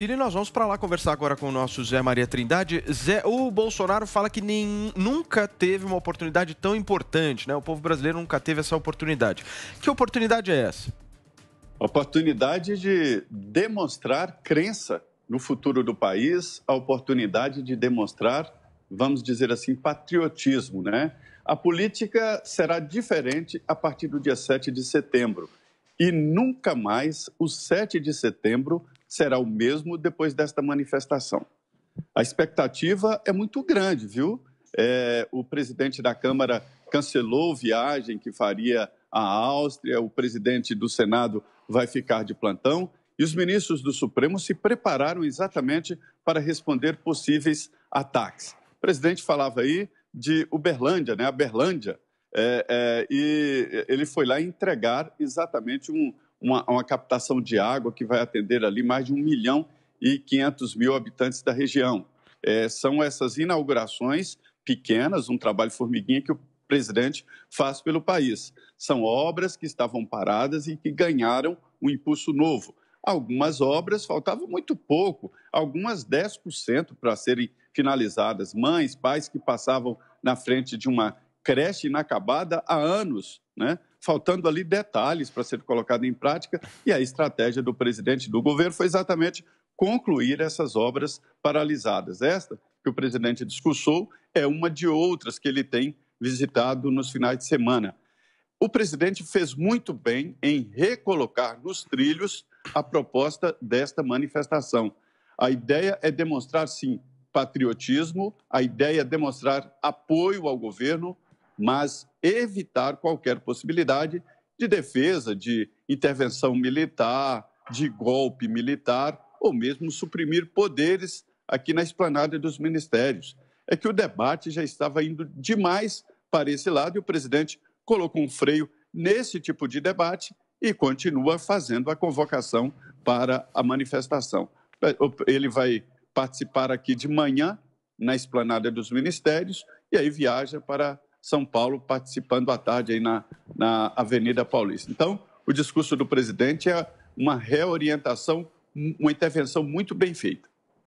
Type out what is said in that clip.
E nós vamos para lá conversar agora com o nosso Zé Maria Trindade. Zé, o Bolsonaro fala que nem, nunca teve uma oportunidade tão importante, né? O povo brasileiro nunca teve essa oportunidade. Que oportunidade é essa? A oportunidade de demonstrar crença no futuro do país, a oportunidade de demonstrar, vamos dizer assim, patriotismo, né? A política será diferente a partir do dia 7 de setembro. E nunca mais o 7 de setembro será o mesmo depois desta manifestação. A expectativa é muito grande, viu? É, o presidente da Câmara cancelou viagem que faria à Áustria, o presidente do Senado vai ficar de plantão e os ministros do Supremo se prepararam exatamente para responder possíveis ataques. O presidente falava aí de Uberlândia, né? A Berlândia. É, é, e ele foi lá entregar exatamente um, uma, uma captação de água que vai atender ali mais de 1 milhão e 500 mil habitantes da região. É, são essas inaugurações pequenas, um trabalho formiguinha que o presidente faz pelo país. São obras que estavam paradas e que ganharam um impulso novo. Algumas obras faltavam muito pouco, algumas 10% para serem finalizadas. Mães, pais que passavam na frente de uma creche inacabada há anos, né? faltando ali detalhes para ser colocado em prática, e a estratégia do presidente do governo foi exatamente concluir essas obras paralisadas. Esta que o presidente discursou é uma de outras que ele tem visitado nos finais de semana. O presidente fez muito bem em recolocar nos trilhos a proposta desta manifestação. A ideia é demonstrar, sim, patriotismo, a ideia é demonstrar apoio ao governo, mas evitar qualquer possibilidade de defesa, de intervenção militar, de golpe militar, ou mesmo suprimir poderes aqui na esplanada dos ministérios. É que o debate já estava indo demais para esse lado e o presidente colocou um freio nesse tipo de debate e continua fazendo a convocação para a manifestação. Ele vai participar aqui de manhã na esplanada dos ministérios e aí viaja para são Paulo participando à tarde aí na, na Avenida Paulista. Então, o discurso do presidente é uma reorientação, uma intervenção muito bem feita.